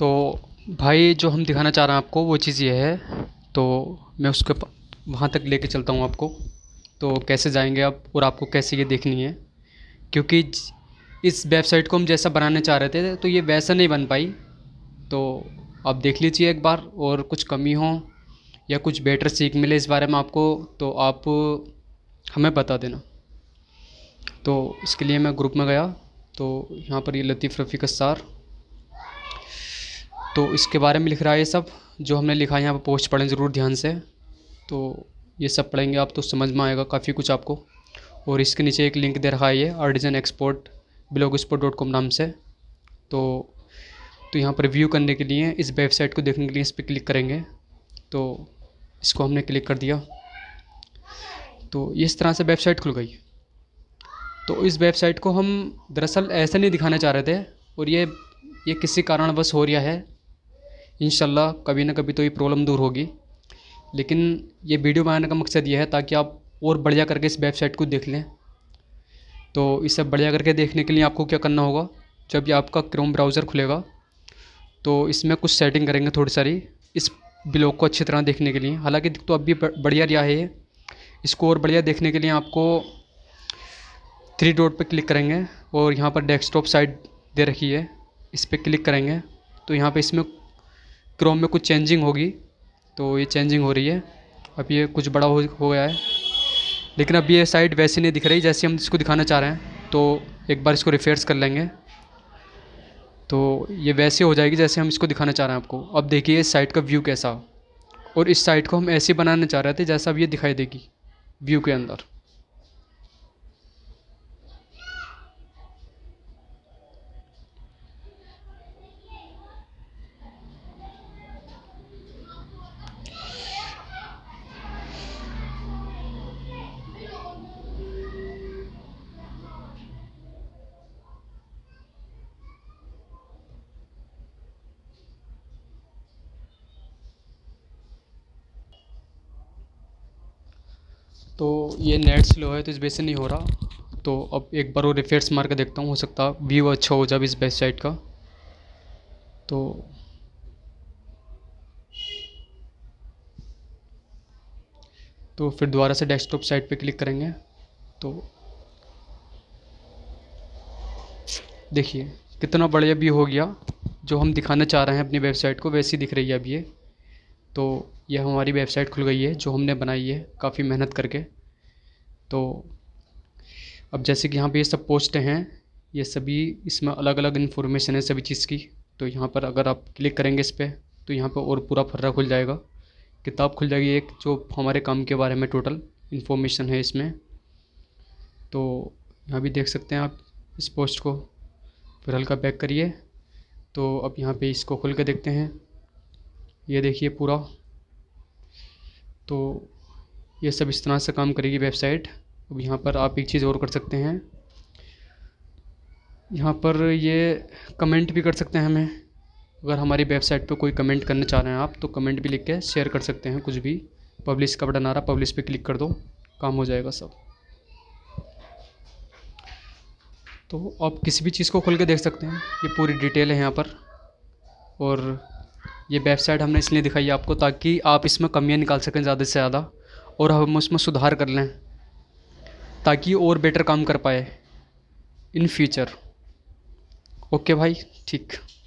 तो भाई जो हम दिखाना चाह रहे हैं आपको वो चीज़ ये है तो मैं उसके वहाँ तक लेके चलता हूँ आपको तो कैसे जाएंगे आप और आपको कैसे ये देखनी है क्योंकि इस वेबसाइट को हम जैसा बनाना चाह रहे थे तो ये वैसा नहीं बन पाई तो आप देख लीजिए एक बार और कुछ कमी हो या कुछ बेटर सीख मिले इस बारे में आपको तो आप हमें बता देना तो इसके लिए मैं ग्रुप में गया तो यहाँ पर ये लतीफ़ रफ़ी का सार तो इसके बारे में लिख रहा है ये सब जो हमने लिखा है यहाँ पर पोस्ट पढ़ें ज़रूर ध्यान से तो ये सब पढ़ेंगे आप तो समझ में आएगा काफ़ी कुछ आपको और इसके नीचे एक लिंक दे रखा है ये artisan export blog export dot com नाम से तो तो यहाँ पर व्यू करने के लिए इस वेबसाइट को देखने के लिए इस पर क्लिक करेंगे तो इसको हमने क्लिक कर दिया तो इस तरह से वेबसाइट खुल गई तो इस वेबसाइट को हम दरअसल ऐसे नहीं दिखाना चाह रहे थे और ये ये किसी कारणवश हो रहा है इन कभी ना कभी तो ये प्रॉब्लम दूर होगी लेकिन ये वीडियो बनाने का मकसद ये है ताकि आप और बढ़िया करके इस वेबसाइट को देख लें तो इसे बढ़िया करके देखने के लिए आपको क्या करना होगा जब ये आपका क्रोम ब्राउज़र खुलेगा तो इसमें कुछ सेटिंग करेंगे थोड़ी सारी इस ब्लॉग को अच्छी तरह देखने के लिए हालांकि तो अभी बढ़िया रहा है ये इसको और बढ़िया देखने के लिए आपको थ्री डॉट पे क्लिक करेंगे और यहाँ पर डेस्कटॉप साइड दे रखी है इस पर क्लिक करेंगे तो यहाँ पे इसमें क्रोम में कुछ चेंजिंग होगी तो ये चेंजिंग हो रही है अब ये कुछ बड़ा हो, हो गया है लेकिन अब ये साइड वैसी नहीं दिख रही जैसे हम इसको दिखाना चाह रहे हैं तो एक बार इसको रिफ्रेश कर लेंगे तो ये वैसे हो जाएगी जैसे हम इसको दिखाना चाह रहे हैं आपको अब देखिए इस साइड का व्यू कैसा और इस साइड को हम ऐसे बनाना चाह रहे थे जैसा अब ये दिखाई देगी व्यू के अंदर तो ये नेट स्लो है तो इस वजह से नहीं हो रहा तो अब एक बार वो रिफ्रेस मार के देखता हूँ हो सकता है व्यू अच्छा हो जाए इस वेबसाइट का तो तो फिर दोबारा से डेस्कटॉप साइट पे क्लिक करेंगे तो देखिए कितना बढ़िया व्यू हो गया जो हम दिखाना चाह रहे हैं अपनी वेबसाइट को वैसी दिख रही है अभी ये तो यह हमारी वेबसाइट खुल गई है जो हमने बनाई है काफ़ी मेहनत करके तो अब जैसे कि यहाँ पे ये सब पोस्ट हैं ये सभी इसमें अलग अलग इन्फॉर्मेशन है सभी चीज़ की तो यहाँ पर अगर आप क्लिक करेंगे इस पर तो यहाँ पर और पूरा फर्रा खुल जाएगा किताब खुल जाएगी एक जो हमारे काम के बारे में टोटल इन्फॉर्मेशन है इसमें तो यहाँ भी देख सकते हैं आप इस पोस्ट को फिर हल्का पैक करिए तो अब यहाँ पे इसको खुल के देखते हैं ये देखिए पूरा तो ये सब इस तरह से काम करेगी वेबसाइट अब यहाँ पर आप एक चीज़ और कर सकते हैं यहाँ पर ये कमेंट भी कर सकते हैं हमें अगर हमारी वेबसाइट पे कोई कमेंट करना चाह रहे हैं आप तो कमेंट भी लिख के शेयर कर सकते हैं कुछ भी पब्लिश का बटन आ रहा पब्लिश पे क्लिक कर दो काम हो जाएगा सब तो आप किसी भी चीज़ को खोल के देख सकते हैं ये पूरी डिटेल है यहाँ पर और ये वेबसाइट हमने इसलिए दिखाई है आपको ताकि आप इसमें कमियाँ निकाल सकें ज़्यादा से ज़्यादा और हम उसमें सुधार कर लें ताकि और बेटर काम कर पाए इन फ्यूचर ओके भाई ठीक